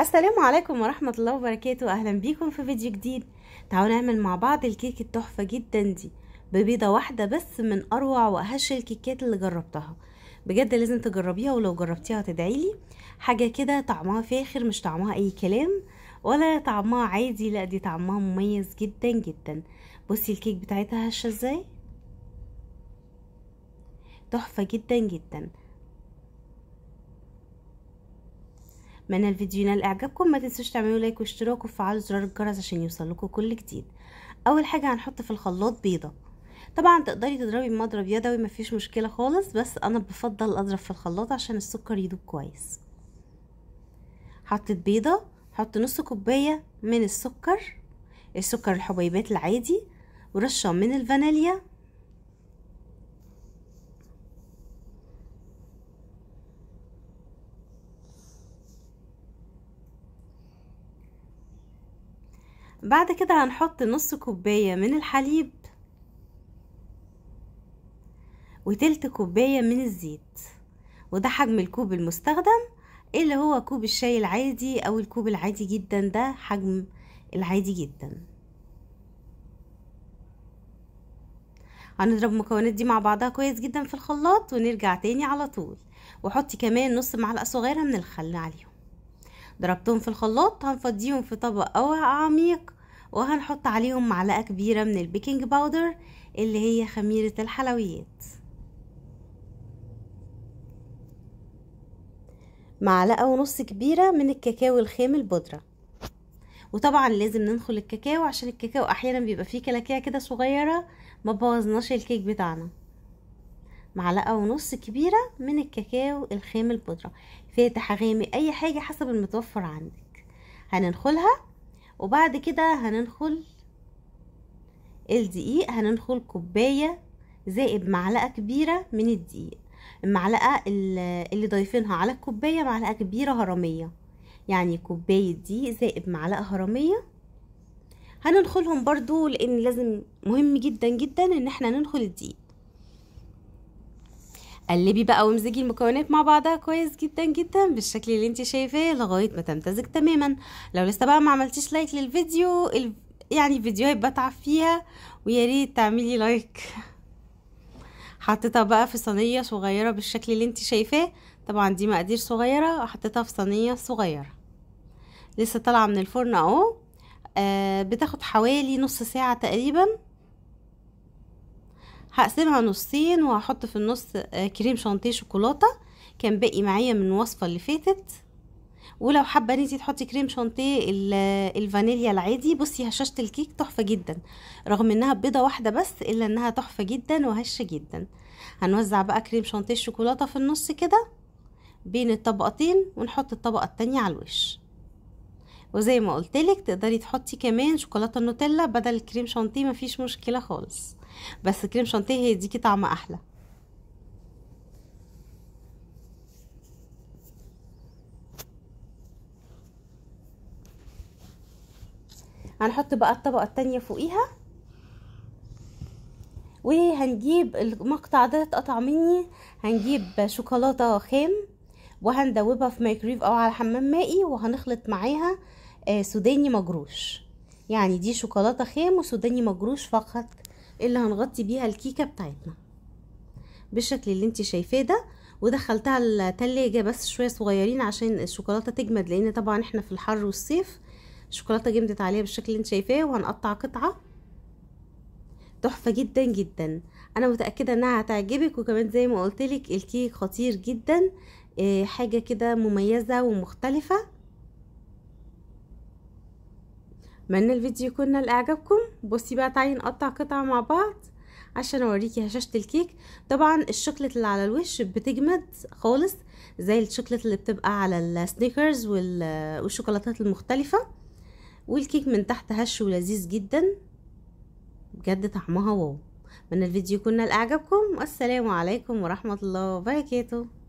السلام عليكم ورحمة الله وبركاته أهلا بيكم في فيديو جديد تعالوا نعمل مع بعض الكيك التحفة جدا دي ببيضة واحدة بس من أروع وأهش الكيكات اللي جربتها بجد لازم تجربيها ولو جربتيها تدعيلي حاجة كده طعمها فاخر مش طعمها أي كلام ولا طعمها عادي لا دي طعمها مميز جدا جدا بصي الكيك بتاعتها هشة ازاي تحفة جدا جدا اتمنى الفيديو ينال اعجابكم ما تنسوش تعملوا لايك واشتراك وفعلوا زرار الجرس عشان لكم كل جديد اول حاجه هنحط في الخلاط بيضه طبعا تقدري تضربي بمضرب يدوي مفيش مشكله خالص بس انا بفضل اضرب في الخلاط عشان السكر يدوب كويس حطيت بيضه حط نص كوبايه من السكر السكر الحبيبات العادي ورشه من الفانيليا بعد كده هنحط نص كوباية من الحليب وتلت كوباية من الزيت وده حجم الكوب المستخدم اللي هو كوب الشاي العادي او الكوب العادي جدا ده حجم العادي جدا هنضرب المكونات دي مع بعضها كويس جدا في الخلاط ونرجع تاني على طول وحطي كمان نص معلقه صغيره من الخل عليهم ضربتهم في الخلاط هنفضيهم في طبق او عميق وهنحط عليهم معلقه كبيره من البيكنج باودر اللي هي خميره الحلويات معلقه ونص كبيره من الكاكاو الخام البودره وطبعا لازم ننخل الكاكاو عشان الكاكاو احيانا بيبقى فيه كلاكيع كده صغيره ما بوظناش الكيك بتاعنا معلقة ونص كبيرة من الكاكاو الخام البودرة فاتح غامق اي حاجة حسب المتوفر عندك هننخلها وبعد كده هننخل الدقيق هننخل كوباية زائد معلقة كبيرة من الدقيق المعلقة اللي ضايفينها على الكوباية معلقة كبيرة هرمية يعني كوباية دقيق زائد معلقة هرمية هننخلهم برضو لان لازم مهم جدا جدا ان احنا ننخل الدقيق قلبي بقى وامزجي المكونات مع بعضها كويس جدا جدا بالشكل اللي انت شايفاه لغايه ما تمتزج تماما لو لسه بقى ما عملتيش لايك للفيديو يعني فيديوهات بتعب فيها ويا ريت تعملي لايك حطيتها بقى في صينيه صغيره بالشكل اللي انت شايفاه طبعا دي مقادير صغيره حطيتها في صينيه صغيره لسه طالعه من الفرن اهو آه، بتاخد حوالي نص ساعه تقريبا هقسمها نصين وهحط في النص آه، كريم شانتيه شوكولاته كان باقي معايا من الوصفه اللي فاتت ولو حابه ان انت تحطي كريم شانتيه الفانيليا العادي بصي هشاشه الكيك تحفه جدا رغم انها بيضه واحده بس الا انها تحفه جدا وهشه جدا هنوزع بقى كريم شانتيه الشوكولاته في النص كده بين الطبقتين ونحط الطبقه التانية على الوش وزي ما قلتلك تقدري تحطي كمان شوكولاته نوتيلا بدل الكريم شانتيه مفيش مشكله خالص بس الكريم شانتيه هيديكي طعم احلى هنحط بقى الطبقه التانية فوقيها وهنجيب المقطع ده اتقطع مني هنجيب شوكولاته خام وهندوبها في مايكرويف او على حمام مائي وهنخلط معاها آه، سوداني مجروش يعني دي شوكولاته خام وسوداني مجروش فقط اللي هنغطي بيها الكيكه بتاعتنا بالشكل اللي انت شايفاه ده ودخلتها التلاجة بس شوية صغيرين عشان الشوكولاتة تجمد لان طبعا احنا في الحر والصيف الشوكولاتة جمدت عليها بالشكل اللي انت شايفاه وهنقطع قطعة تحفة جدا جدا انا متأكدة انها هتعجبك وكمان زي ما قلتلك الكيك خطير جدا آه، حاجة كده مميزة ومختلفة اتمنى الفيديو يكون اعجابكم بصي بقى تعالي نقطع قطع مع بعض عشان اوريكي هشاشه الكيك طبعا الشوكليت اللي على الوش بتجمد خالص زي الشوكليت اللي بتبقى على السنيكرز والشوكولاتات المختلفه والكيك من تحت هش ولذيذ جدا بجد طعمها واو من الفيديو كنا اعجابكم والسلام عليكم ورحمه الله وبركاته